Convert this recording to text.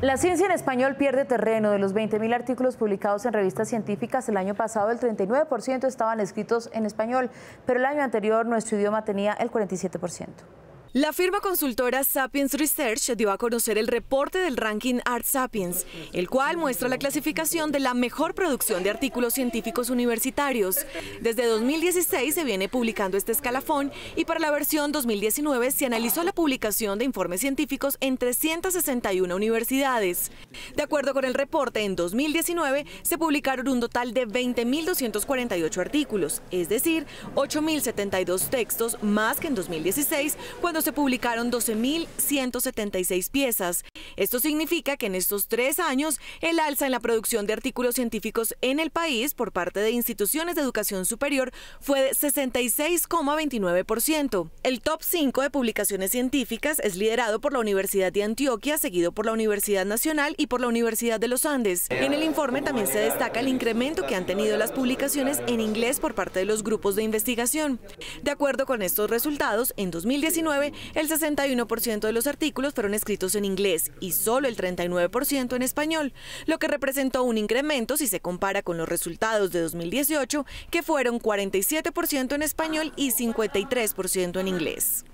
La ciencia en español pierde terreno. De los 20.000 artículos publicados en revistas científicas el año pasado, el 39% estaban escritos en español, pero el año anterior nuestro idioma tenía el 47%. La firma consultora Sapiens Research dio a conocer el reporte del ranking Art Sapiens, el cual muestra la clasificación de la mejor producción de artículos científicos universitarios. Desde 2016 se viene publicando este escalafón y para la versión 2019 se analizó la publicación de informes científicos en 361 universidades. De acuerdo con el reporte, en 2019 se publicaron un total de 20.248 artículos, es decir, 8.072 textos más que en 2016, cuando se publicaron 12.176 piezas. Esto significa que en estos tres años el alza en la producción de artículos científicos en el país por parte de instituciones de educación superior fue de 66,29%. El top 5 de publicaciones científicas es liderado por la Universidad de Antioquia, seguido por la Universidad Nacional y por la Universidad de los Andes. En el informe también se destaca el incremento que han tenido las publicaciones en inglés por parte de los grupos de investigación. De acuerdo con estos resultados, en 2019 el 61% de los artículos fueron escritos en inglés y solo el 39% en español, lo que representó un incremento si se compara con los resultados de 2018, que fueron 47% en español y 53% en inglés.